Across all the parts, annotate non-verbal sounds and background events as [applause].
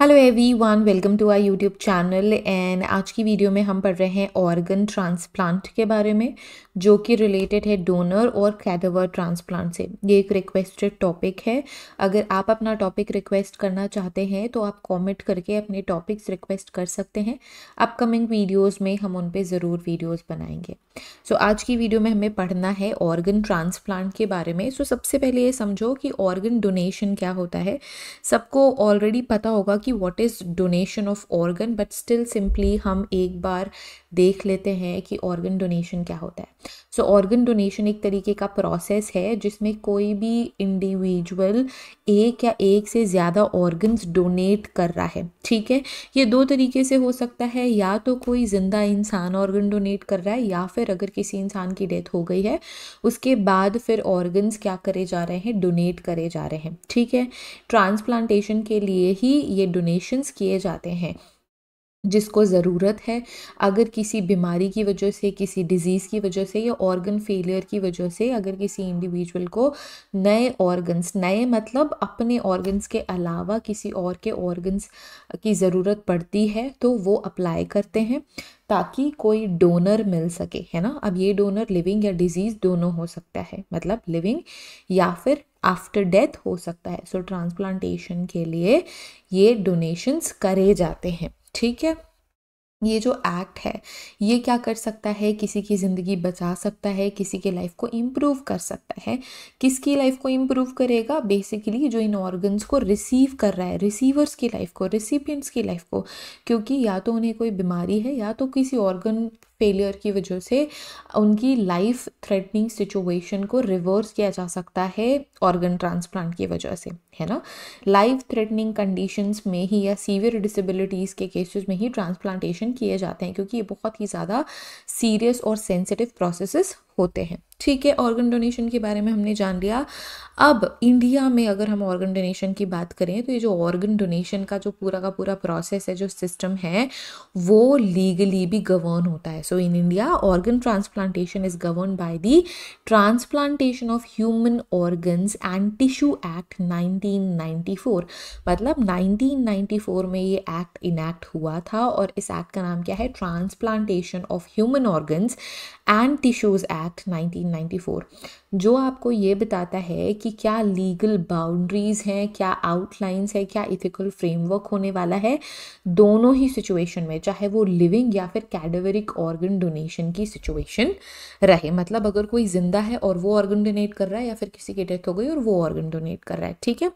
Hello everyone welcome to our YouTube channel and आज की video में हम पढ़ रहे हैं ऑर्गन ट्रांसप्लांट के बारे में जो कि रिलेटेड है डोनर और कैदवर ट्रांसप्लांट से ये एक रिक्वेस्टेड टॉपिक है अगर आप अपना टॉपिक रिक्वेस्ट करना चाहते हैं तो आप कमेंट करके अपने टॉपिक्स रिक्वेस्ट कर सकते हैं अपकमिंग वीडियोज़ में हम उन पर ज़रूर वीडियोज़ बनाएंगे सो so, आज की वीडियो में हमें पढ़ना है ऑर्गन ट्रांसप्लांट के बारे में सो so, सबसे पहले ये समझो कि ऑर्गन डोनेशन क्या होता है सबको ऑलरेडी पता होगा कि कि what is donation of organ but still simply हम एक बार देख लेते हैं कि ऑर्गन डोनेशन क्या होता है सो ऑर्गन डोनेशन एक तरीके का प्रोसेस है जिसमें कोई भी इंडिविजुअल एक या एक से ज़्यादा ऑर्गन्स डोनेट कर रहा है ठीक है ये दो तरीके से हो सकता है या तो कोई ज़िंदा इंसान ऑर्गन डोनेट कर रहा है या फिर अगर किसी इंसान की डेथ हो गई है उसके बाद फिर ऑर्गन्स क्या करे जा रहे हैं डोनेट करे जा रहे हैं ठीक है ट्रांसप्लांटेशन के लिए ही ये डोनेशंस किए जाते हैं जिसको ज़रूरत है अगर किसी बीमारी की वजह से किसी डिज़ीज़ की वजह से या ऑर्गन फेलियर की वजह से अगर किसी इंडिविजुअल को नए ऑर्गन्स नए मतलब अपने ऑर्गन्स के अलावा किसी और के ऑर्गन्स की ज़रूरत पड़ती है तो वो अप्लाई करते हैं ताकि कोई डोनर मिल सके है ना अब ये डोनर लिविंग या डिजीज़ दोनों हो सकता है मतलब लिविंग या फिर आफ्टर डेथ हो सकता है सो so, ट्रांसप्लांटेशन के लिए ये डोनेशंस करे जाते हैं ठीक है ये जो एक्ट है ये क्या कर सकता है किसी की ज़िंदगी बचा सकता है किसी के लाइफ को इम्प्रूव कर सकता है किसकी लाइफ को इम्प्रूव करेगा बेसिकली जो इन ऑर्गन्स को रिसीव कर रहा है रिसीवर्स की लाइफ को रिसिपियंट्स की लाइफ को क्योंकि या तो उन्हें कोई बीमारी है या तो किसी ऑर्गन फेलियर की वजह से उनकी लाइफ थ्रेटनिंग सिचुएशन को रिवर्स किया जा सकता है ऑर्गन ट्रांसप्लांट की वजह से है ना लाइफ थ्रेटनिंग कंडीशंस में ही या सीवियर डिसेबिलिटीज़ के केसेस में ही ट्रांसप्लांटेशन किए जाते हैं क्योंकि ये बहुत ही ज़्यादा सीरियस और सेंसिटिव प्रोसेसेस होते हैं ठीक है ऑर्गन डोनेशन के बारे में हमने जान लिया अब इंडिया में अगर हम ऑर्गन डोनेशन की बात करें तो ये जो ऑर्गन डोनेशन का जो पूरा का पूरा प्रोसेस है जो सिस्टम है वो लीगली भी गवर्न होता है so in India organ transplantation is govern by the transplantation of human organs and tissue act 1994 मतलब 1994 में ये एक्ट इनैक्ट हुआ था और इस एक्ट का नाम क्या है transplantation of human organs and tissues act act 1994 जो आपको ये बताता है कि क्या लीगल बाउंड्रीज़ हैं क्या आउटलाइंस है क्या इथिकल फ्रेमवर्क होने वाला है दोनों ही सिचुएशन में चाहे वो लिविंग या फिर कैडवरिक ऑर्गन डोनेशन की सिचुएशन रहे मतलब अगर कोई ज़िंदा है और वो ऑर्गन डोनेट कर रहा है या फिर किसी की डेथ हो गई और वो ऑर्गन डोनेट कर रहा है ठीक है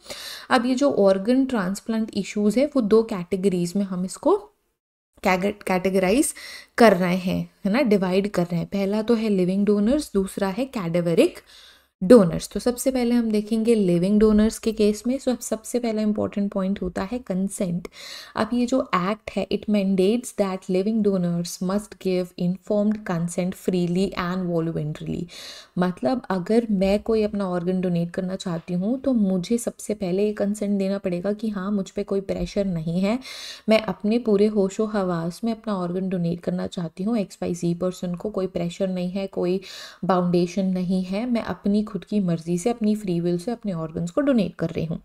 अब ये जो ऑर्गन ट्रांसप्लांट इशूज़ है वो दो कैटेगरीज़ में हम इसको कैटेगराइज कर रहे हैं है ना डिवाइड कर रहे हैं पहला तो है लिविंग डोनर्स दूसरा है कैडेवरिक डोनर्स तो सबसे पहले हम देखेंगे लिविंग डोनर्स के केस में सो सबसे पहला इंपॉर्टेंट पॉइंट होता है कंसेंट अब ये जो एक्ट है it mandates that living donors must give informed consent freely and voluntarily मतलब अगर मैं कोई अपना ऑर्गन डोनेट करना चाहती हूँ तो मुझे सबसे पहले ये कंसेंट देना पड़ेगा कि हाँ मुझ पर कोई प्रेशर नहीं है मैं अपने पूरे होशो हवास में अपना ऑर्गन डोनेट करना चाहती हूँ एक्स वाई जी पर्सन को कोई प्रेशर नहीं है कोई बाउंडेशन नहीं है मैं अपनी खुद की मर्ज़ी से अपनी फ्री विल से अपने ऑर्गन्स को डोनेट कर रही हूँ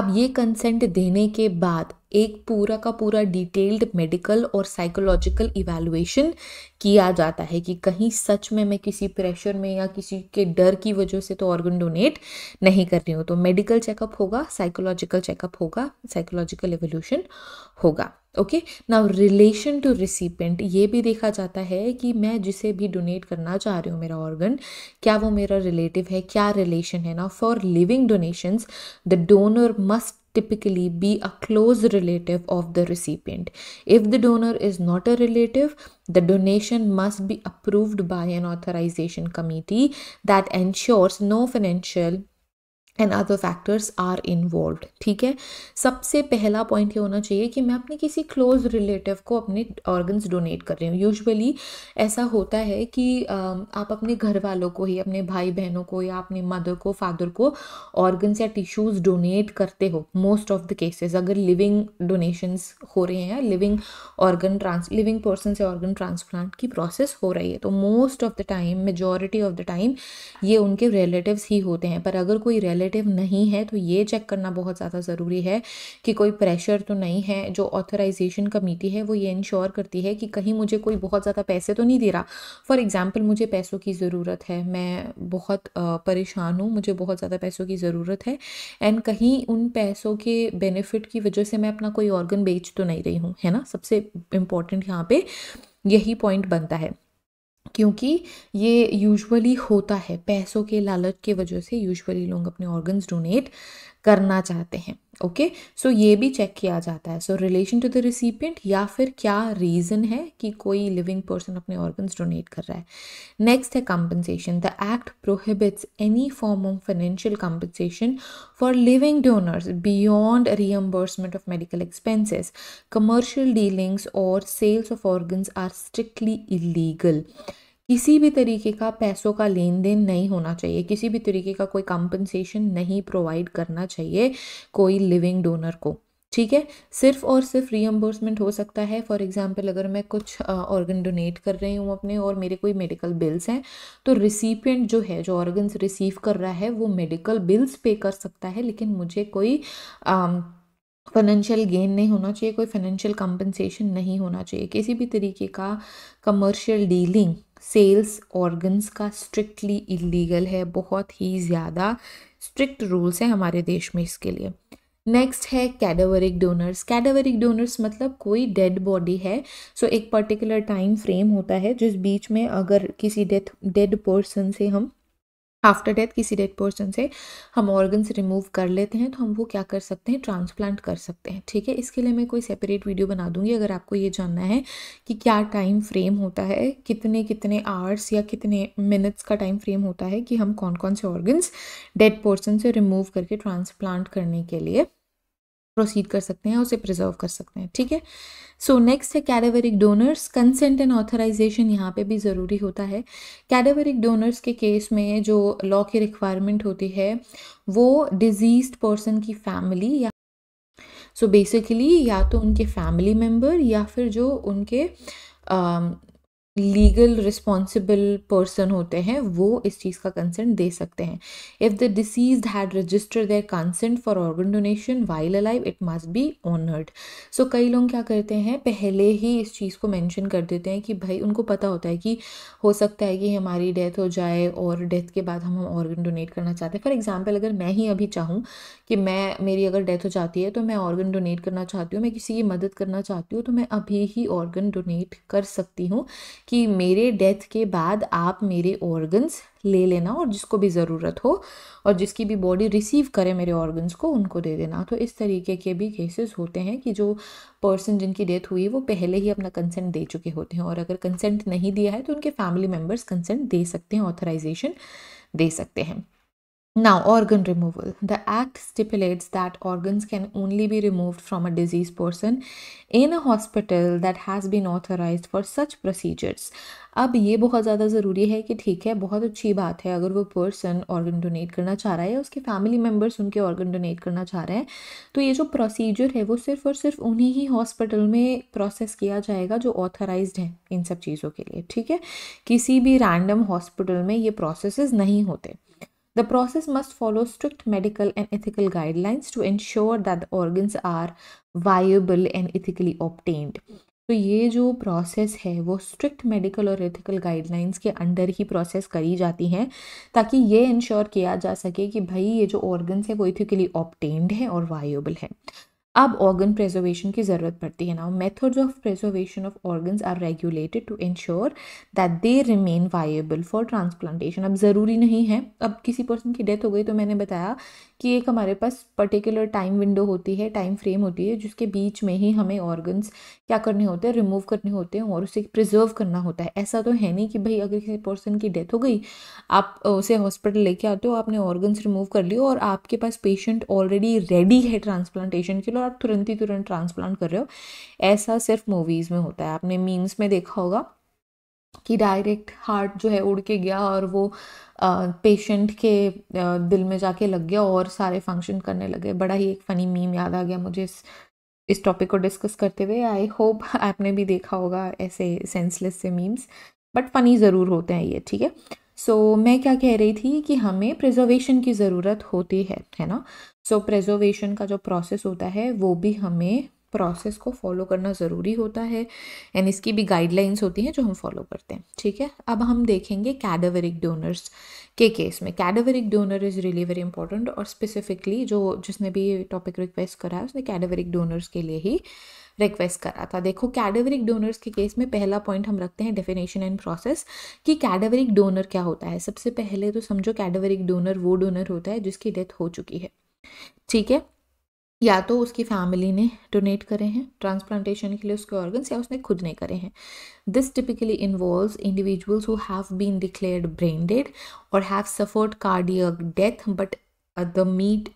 अब ये कंसेंट देने के बाद एक पूरा का पूरा डिटेल्ड मेडिकल और साइकोलॉजिकल इवेलुएशन किया जाता है कि कहीं सच में मैं किसी प्रेशर में या किसी के डर की वजह से तो ऑर्गन डोनेट नहीं कर रही हूँ तो मेडिकल चेकअप होगा साइकोलॉजिकल चेकअप होगा साइकोलॉजिकल इवेल्यूशन होगा okay now relation to recipient ये भी देखा जाता है कि मैं जिसे भी डोनेट करना चाह रही हूँ मेरा ऑर्गन क्या वो मेरा रिलेटिव है क्या रिलेशन है ना for living donations the donor must typically be a close relative of the recipient. If the donor is not a relative, the donation must be approved by an authorization committee that ensures no financial and other factors are involve ठीक है सबसे पहला point ये होना चाहिए कि मैं अपने किसी क्लोज रिलेटिव को अपने ऑर्गन्स डोनेट कर रही हूँ यूजअली ऐसा होता है कि आप अपने घर वालों को ही अपने भाई बहनों को या अपने मदर को फादर को ऑर्गन्स या टिश्यूज़ डोनेट करते हो मोस्ट ऑफ द केसेस अगर लिविंग डोनेशंस हो रहे हैं living organ trans living person से ऑर्गन ट्रांसप्लांट की प्रोसेस हो रही है तो most of the time majority of the time ये उनके रिलेटिव ही होते हैं पर अगर कोई रिलेटिव रिलेटिव नहीं है तो ये चेक करना बहुत ज़्यादा ज़रूरी है कि कोई प्रेशर तो नहीं है जो ऑथराइजेशन कमेटी है वो ये इंश्योर करती है कि कहीं मुझे कोई बहुत ज़्यादा पैसे तो नहीं दे रहा फॉर एग्ज़ाम्पल मुझे पैसों की ज़रूरत है मैं बहुत परेशान हूँ मुझे बहुत ज़्यादा पैसों की ज़रूरत है एंड कहीं उन पैसों के बेनिफिट की वजह से मैं अपना कोई ऑर्गन बेच तो नहीं रही हूँ है ना सबसे इम्पॉर्टेंट यहाँ पे यही पॉइंट बनता है क्योंकि ये यूजुअली होता है पैसों के लालच के वजह से यूजुअली लोग अपने ऑर्गन्स डोनेट करना चाहते हैं ओके okay? सो so, ये भी चेक किया जाता है so relation to the recipient या फिर क्या रीज़न है कि कोई लिविंग पर्सन अपने ऑर्गन्स डोनेट कर रहा है नेक्स्ट है compensation the act prohibits any form of financial compensation for living donors beyond reimbursement of medical expenses commercial dealings और sales of organs are strictly illegal किसी भी तरीके का पैसों का लेन देन नहीं होना चाहिए किसी भी तरीके का कोई कंपनसेशन नहीं प्रोवाइड करना चाहिए कोई लिविंग डोनर को ठीक है सिर्फ और सिर्फ रीएम्बर्समेंट हो सकता है फॉर एग्जांपल अगर मैं कुछ ऑर्गन डोनेट कर रही हूँ अपने और मेरे कोई मेडिकल बिल्स हैं तो रिसिपियंट जो है जो ऑर्गन्स रिसीव कर रहा है वो मेडिकल बिल्स पे कर सकता है लेकिन मुझे कोई आ, फाइनेंशियल गेन नहीं होना चाहिए कोई फाइनेंशियल कंपनसेशन नहीं होना चाहिए किसी भी तरीके का कमर्शियल डीलिंग सेल्स ऑर्गन्स का स्ट्रिक्टली इलीगल है बहुत ही ज़्यादा स्ट्रिक्ट रूल्स हैं हमारे देश में इसके लिए नेक्स्ट है कैडावरिक डोनर्स कैडावरिक डोनर्स मतलब कोई डेड बॉडी है सो so एक पर्टिकुलर टाइम फ्रेम होता है जिस बीच में अगर किसी डेथ डेड पर्सन से हम आफ्टर डेथ किसी डेड पर्सन से हम ऑर्गन्स रिमूव कर लेते हैं तो हम वो क्या कर सकते हैं ट्रांसप्लांट कर सकते हैं ठीक है इसके लिए मैं कोई सेपरेट वीडियो बना दूंगी अगर आपको ये जानना है कि क्या टाइम फ्रेम होता है कितने कितने आवर्स या कितने मिनट्स का टाइम फ्रेम होता है कि हम कौन कौन से ऑर्गन्स डेड पर्सन से रिमूव करके ट्रांसप्लांट करने के लिए प्रोसीड कर सकते हैं उसे प्रिजर्व कर सकते हैं ठीक है सो नेक्स्ट है cadaveric donors consent and authorization यहाँ पे भी ज़रूरी होता है कैडेवरिक डोनर्स के केस में जो लॉ की रिक्वायरमेंट होती है वो डिजीज पर्सन की फैमिली या सो so बेसिकली या तो उनके फैमिली मेम्बर या फिर जो उनके um, लीगल रिस्पॉन्सिबल पर्सन होते हैं वो इस चीज़ का कंसेंट दे सकते हैं if the deceased had register their consent for organ donation while alive it must be honoured so कई लोग क्या करते हैं पहले ही इस चीज़ को मेंशन कर देते हैं कि भाई उनको पता होता है कि हो सकता है कि हमारी डेथ हो जाए और डेथ के बाद हम ऑर्गन डोनेट करना चाहते हैं फॉर एग्जाम्पल अगर मैं ही अभी चाहूँ कि मैं मेरी अगर डेथ हो जाती है तो मैं ऑर्गन डोनेट करना चाहती हूँ मैं किसी की मदद करना चाहती हूँ तो मैं अभी ही ऑर्गन डोनेट कर सकती हूँ कि मेरे डेथ के बाद आप मेरे ऑर्गन्स ले लेना और जिसको भी ज़रूरत हो और जिसकी भी बॉडी रिसीव करे मेरे ऑर्गन्स को उनको दे देना तो इस तरीके के भी केसेस होते हैं कि जो पर्सन जिनकी डेथ हुई है वो पहले ही अपना कंसेंट दे चुके होते हैं और अगर कंसेंट नहीं दिया है तो उनके फैमिली मेम्बर्स कंसेंट दे सकते हैं ऑथराइजेशन दे सकते हैं Now, organ removal. The Act stipulates that organs can only be removed from a diseased person in a hospital that has been authorized for such procedures. अब ये बहुत ज़्यादा ज़रूरी है कि ठीक है बहुत अच्छी बात है अगर वो पर्सन ऑर्गन डोनेट करना चाह रहा है या उसके फैमिली मेम्बर्स उनके ऑर्गन डोनेट करना चाह रहे हैं तो ये जो प्रोसीजर है वो सिर्फ और सिर्फ उन्हीं ही हॉस्पिटल में प्रोसेस किया जाएगा जो ऑथराइज हैं इन सब चीज़ों के लिए ठीक है किसी भी रैंडम हॉस्पिटल में ये प्रोसेस नहीं होते The process must follow strict medical and ethical guidelines to ensure that the organs are viable and ethically obtained. तो ये जो प्रोसेस है वो स्ट्रिक्ट मेडिकल और एथिकल गाइडलाइंस के अंडर ही प्रोसेस करी जाती हैं ताकि ये इंश्योर किया जा सके कि भाई ये जो ऑर्गन्स है वो इथिकली ऑप्टेंड है और वायबल है अब ऑर्गन प्रिजर्वेशन की ज़रूरत पड़ती है ना methods of preservation of organs are regulated to ensure that they remain viable for transplantation अब ज़रूरी नहीं है अब किसी पर्सन की डेथ हो गई तो मैंने बताया कि एक हमारे पास पर्टिकुलर टाइम विंडो होती है टाइम फ्रेम होती है जिसके बीच में ही हमें ऑर्गन्स क्या करने होते हैं रिमूव करने होते हैं और उसे प्रिजर्व करना होता है ऐसा तो है नहीं कि भाई अगर किसी पर्सन की डेथ हो गई आप उसे हॉस्पिटल लेके आते हो आपने ऑर्गन्स रिमूव कर लिए और आपके पास पेशेंट ऑलरेडी रेडी है ट्रांसप्लांटेशन के लिए और आप तुरंत ही तुरंत ट्रांसप्लांट कर रहे हो ऐसा सिर्फ मूवीज़ में होता है आपने मीम्स में देखा होगा कि डायरेक्ट हार्ट जो है उड़ के गया और वो पेशेंट के दिल में जाके लग गया और सारे फंक्शन करने लगे बड़ा ही एक फ़नी मीम याद आ गया मुझे इस इस टॉपिक को डिस्कस करते हुए आई होप [laughs] आपने भी देखा होगा ऐसे सेंसलेस से मीम्स बट फ़नी ज़रूर होते हैं ये ठीक है सो so, मैं क्या कह रही थी कि हमें प्रिजर्वेशन की ज़रूरत होती है है ना सो so, प्रेजर्वेशन का जो प्रोसेस होता है वो भी हमें प्रोसेस को फॉलो करना ज़रूरी होता है एंड इसकी भी गाइडलाइंस होती हैं जो हम फॉलो करते हैं ठीक है अब हम देखेंगे कैडावरिक डोनर्स के केस में cadaveric donor is really very important और स्पेसिफिकली जो जिसने भी टॉपिक रिक्वेस्ट करा है उसने कैडावरिक डोनर्स के लिए ही रिक्वेस्ट करा था देखो कैडेवरिक डोनर्स के केस में पहला पॉइंट हम रखते हैं डेफिनेशन एंड प्रोसेस कि कैडेवरिक डोनर क्या होता है सबसे पहले तो समझो कैडवरिक डोनर वो डोनर होता है जिसकी डेथ हो चुकी है ठीक है या तो उसकी फैमिली ने डोनेट करे हैं ट्रांसप्लांटेशन के लिए उसके ऑर्गन्स या उसने खुद ने करे हैं this typically involve individuals who have been declared brain dead और have suffered cardiac death but the meet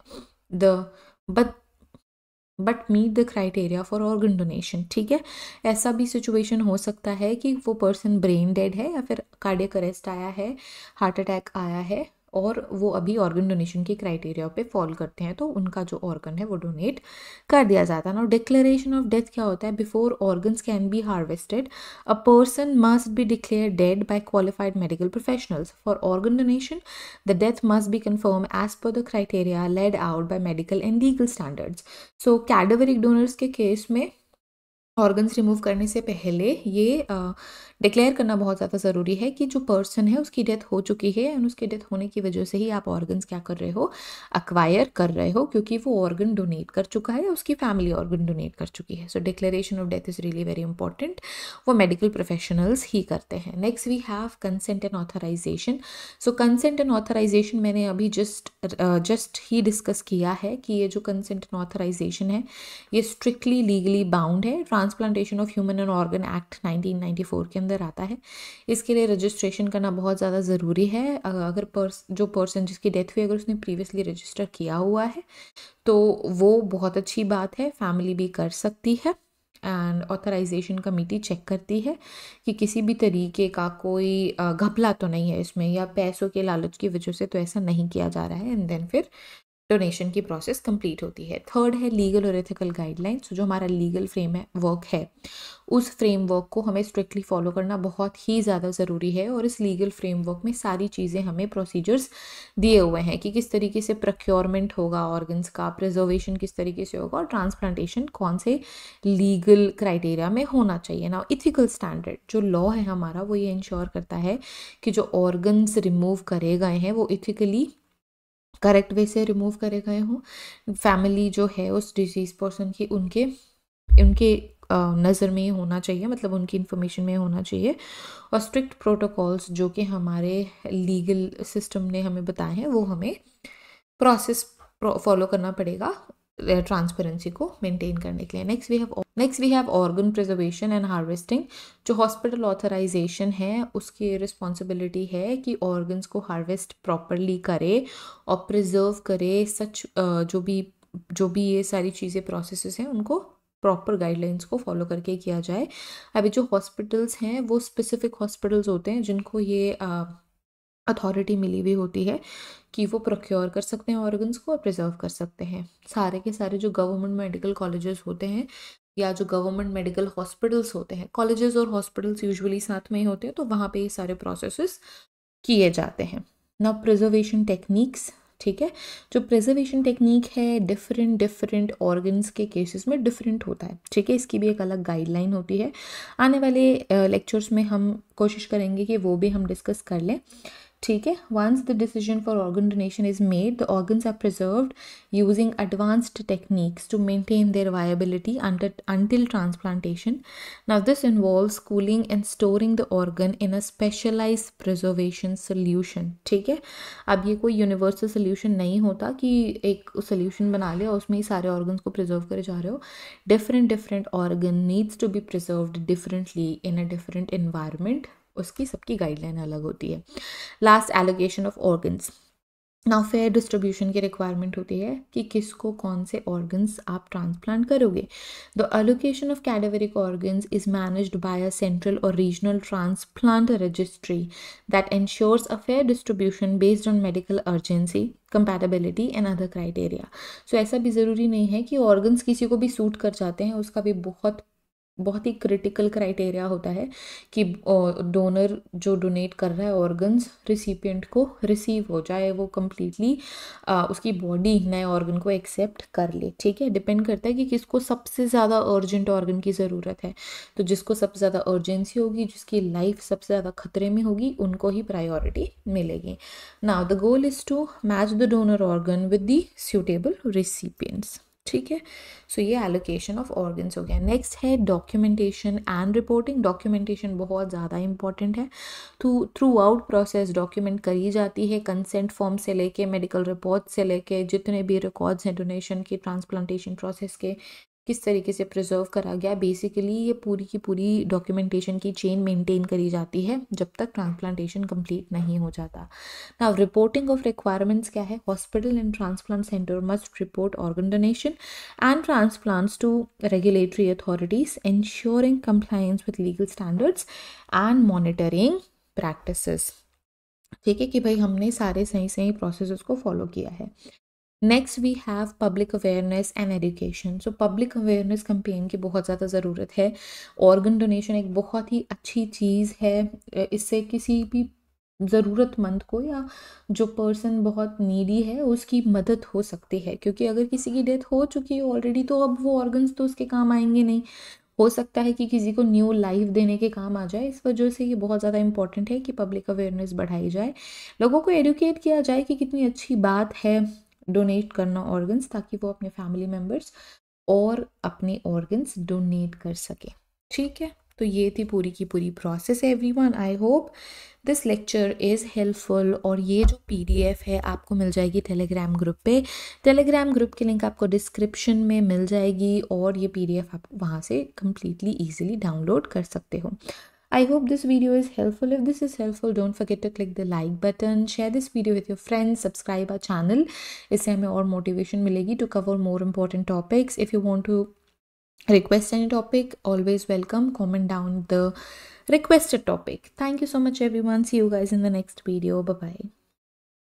the but but meet the criteria for organ donation ठीक है ऐसा भी सिचुएशन हो सकता है कि वो पर्सन ब्रेन डेड है या फिर कार्डियक अरेस्ट आया है हार्ट अटैक आया है और वो अभी ऑर्गन डोनेशन के क्राइटेरिया पे फॉल करते हैं तो उनका जो ऑर्गन है वो डोनेट कर दिया जाता है और डिक्लेरेशन ऑफ डेथ क्या होता है before organs can be harvested a person must be declare dead by qualified medical professionals for organ donation the death must be confirm as per the criteria laid out by medical and legal standards so cadaveric donors के case में organs remove करने से पहले ये declare करना बहुत ज़्यादा ज़रूरी है कि जो पर्सन है उसकी डेथ हो चुकी है एंड उसकी डेथ होने की वजह से ही आप ऑर्गन्स क्या कर रहे हो अक्वायर कर रहे हो क्योंकि वो ऑर्गन डोनेट कर चुका है उसकी फैमिली ऑर्गन डोनेट कर चुकी है so declaration of death is really very important वो मेडिकल प्रोफेशनल्स ही करते हैं next we have consent and authorization so consent and authorization मैंने अभी जस्ट जस्ट ही डिस्कस किया है कि ये जो कंसेंट एंड ऑथराइजेशन है ये स्ट्रिक्टली लीगली बाउंड है transplantation of human and organ act 1994 के अंदर आता है इसके लिए रजिस्ट्रेशन करना बहुत ज़्यादा ज़रूरी है अगर पर्स जो पर्सन जिसकी डेथ हुई अगर उसने प्रीवियसली रजिस्टर किया हुआ है तो वो बहुत अच्छी बात है फैमिली भी कर सकती है एंड ऑथराइजेशन कमेटी चेक करती है कि किसी भी तरीके का कोई घपला तो नहीं है इसमें या पैसों के लालच की वजह से तो ऐसा नहीं किया जा रहा है एंड देन फिर डोनेशन की प्रोसेस कंप्लीट होती है थर्ड है लीगल और एथिकल गाइडलाइंस जो हमारा लीगल फ्रेम है वर्क है उस फ्रेमवर्क को हमें स्ट्रिक्टली फॉलो करना बहुत ही ज़्यादा ज़रूरी है और इस लीगल फ्रेमवर्क में सारी चीज़ें हमें प्रोसीजर्स दिए हुए हैं कि किस तरीके से प्रक्योरमेंट होगा ऑर्गन्स का प्रिजर्वेशन किस तरीके से होगा और ट्रांसप्लांटेशन कौन से लीगल क्राइटेरिया में होना चाहिए ना इथिकल स्टैंडर्ड जो लॉ है हमारा वो ये इंश्योर करता है कि जो ऑर्गन्स रिमूव करे गए हैं वो इथिकली करेक्ट वे से रिमूव करे गए हों फैमिली जो है उस डिजीज़ पर्सन की उनके उनके नज़र में होना चाहिए मतलब उनकी इन्फॉर्मेशन में होना चाहिए और स्ट्रिक्ट प्रोटोकॉल्स जो कि हमारे लीगल सिस्टम ने हमें बताए हैं वो हमें प्रोसेस फॉलो करना पड़ेगा ट्रांसपेरेंसी को मेंटेन करने के लिए next we have next we have organ preservation and harvesting जो हॉस्पिटल ऑथराइजेशन है उसकी रिस्पॉन्सिबिलिटी है कि ऑर्गन्स को हार्वेस्ट प्रॉपरली करे और प्रिजर्व करे सच जो भी जो भी ये सारी चीज़ें प्रोसेस हैं उनको प्रॉपर गाइडलाइंस को फॉलो करके किया जाए अभी जो हॉस्पिटल्स हैं वो स्पेसिफिक हॉस्पिटल्स होते हैं जिनको ये uh, अथॉरिटी मिली हुई होती है कि वो प्रोक्योर कर सकते हैं ऑर्गन्स को और प्रिजर्व कर सकते हैं सारे के सारे जो गवर्नमेंट मेडिकल कॉलेजेस होते हैं या जो गवर्नमेंट मेडिकल हॉस्पिटल्स होते हैं कॉलेजेस और हॉस्पिटल्स यूजुअली साथ में ही होते हैं तो वहाँ पे ये सारे प्रोसेसेस किए जाते हैं न प्रिजर्वेशन टेक्निक्स ठीक है जो प्रिजर्वेशन टेक्निक है डिफरेंट डिफरेंट ऑर्गन्स के केसेस में डिफरेंट होता है ठीक है इसकी भी एक अलग गाइडलाइन होती है आने वाले लेक्चर्स में हम कोशिश करेंगे कि वो भी हम डिस्कस कर लें ठीक है once the decision for organ donation is made the organs are preserved using advanced techniques to maintain their viability until transplantation now this involves cooling and storing the organ in a specialise preservation solution ठीक है अब ये कोई universal solution नहीं होता कि एक solution बना लिया उसमें ही सारे ऑर्गन्स को प्रिजर्व करे जा रहे हो different different organ needs to be preserve differently in a different environment उसकी सबकी गाइडलाइन अलग होती है लास्ट एलोकेशन ऑफ ऑर्गन्स ना फेयर डिस्ट्रीब्यूशन की रिक्वायरमेंट होती है कि किसको कौन से ऑर्गन्स आप ट्रांसप्लांट करोगे the allocation of cadaveric organs is managed by a central और regional transplant registry that ensures a fair distribution based on medical urgency compatibility and other criteria so ऐसा भी ज़रूरी नहीं है कि ऑर्गन्स किसी को भी सूट कर जाते हैं उसका भी बहुत बहुत ही क्रिटिकल क्राइटेरिया होता है कि डोनर जो डोनेट कर रहा है ऑर्गन्स रिसिपियंट को रिसीव हो जाए वो कम्प्लीटली उसकी बॉडी नए ऑर्गन को एक्सेप्ट कर ले ठीक है डिपेंड करता है कि किसको सबसे ज़्यादा अर्जेंट ऑर्गन की ज़रूरत है तो जिसको सबसे ज़्यादा अर्जेंसी होगी जिसकी लाइफ सबसे ज़्यादा खतरे में होगी उनको ही प्रायोरिटी मिलेगी now the goal is to match the donor organ with the suitable recipients ठीक है सो ये एलोकेशन ऑफ ऑर्गन्स हो गया नेक्स्ट है डॉक्यूमेंटेशन एंड रिपोर्टिंग डॉक्यूमेंटेशन बहुत ज़्यादा इंपॉर्टेंट है तो थ्रू आउट प्रोसेस डॉक्यूमेंट करी जाती है कंसेंट फॉर्म से लेके मेडिकल रिपोर्ट से लेके जितने भी रिकॉर्ड्स हैं डोनेशन के ट्रांसप्लांटेशन प्रोसेस के किस तरीके से प्रिजर्व करा गया बेसिकली ये पूरी की पूरी डॉक्यूमेंटेशन की चेन मेंटेन करी जाती है जब तक ट्रांसप्लांटेशन कंप्लीट नहीं हो जाता ना रिपोर्टिंग ऑफ रिक्वायरमेंट्स क्या है hospital and transplant centre must report organ donation and transplants to regulatory authorities ensuring compliance with legal standards and monitoring practice ठीक है कि भाई हमने सारे सही सही प्रोसेस को फॉलो किया है next we have public awareness and education so public awareness campaign की बहुत ज़्यादा ज़रूरत है ऑर्गन डोनेशन एक बहुत ही अच्छी चीज़ है इससे किसी भी ज़रूरतमंद को या जो पर्सन बहुत नीडी है उसकी मदद हो सकती है क्योंकि अगर किसी की डेथ हो चुकी है ऑलरेडी तो अब वो ऑर्गन्स तो उसके काम आएंगे नहीं हो सकता है कि किसी को न्यू लाइफ देने के काम आ जाए इस वजह से ये बहुत ज़्यादा इंपॉर्टेंट है कि पब्लिक अवेयरनेस बढ़ाई जाए लोगों को एडुकेट किया जाए कि कितनी अच्छी बात है डोनेट करना ऑर्गन्स ताकि वो अपने फैमिली मेम्बर्स और अपने ऑर्गन्स डोनेट कर सके ठीक है तो ये थी पूरी की पूरी process everyone I hope this lecture is helpful और ये जो पीडीएफ है आपको मिल जाएगी टेलीग्राम ग्रुप पे टेलीग्राम ग्रुप की लिंक आपको डिस्क्रिप्शन में मिल जाएगी और ये पीडीएफ आप वहाँ से कम्प्लीटली ईजिली डाउनलोड कर सकते हो I hope this video is helpful. If this is helpful, don't forget to click the like button, share this video with your friends, subscribe our channel. इससे हमें और motivation मिलेगी to cover more important topics. If you want to request any topic, always welcome. Comment down the requested topic. Thank you so much everyone. See you guys in the next video. Bye-bye.